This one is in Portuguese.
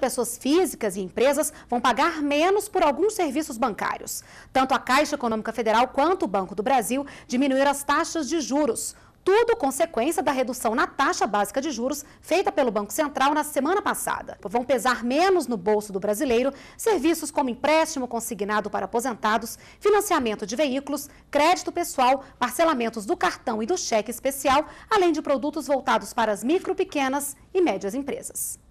pessoas físicas e empresas vão pagar menos por alguns serviços bancários. Tanto a Caixa Econômica Federal quanto o Banco do Brasil diminuíram as taxas de juros. Tudo consequência da redução na taxa básica de juros feita pelo Banco Central na semana passada. Vão pesar menos no bolso do brasileiro serviços como empréstimo consignado para aposentados, financiamento de veículos, crédito pessoal, parcelamentos do cartão e do cheque especial, além de produtos voltados para as micro, pequenas e médias empresas.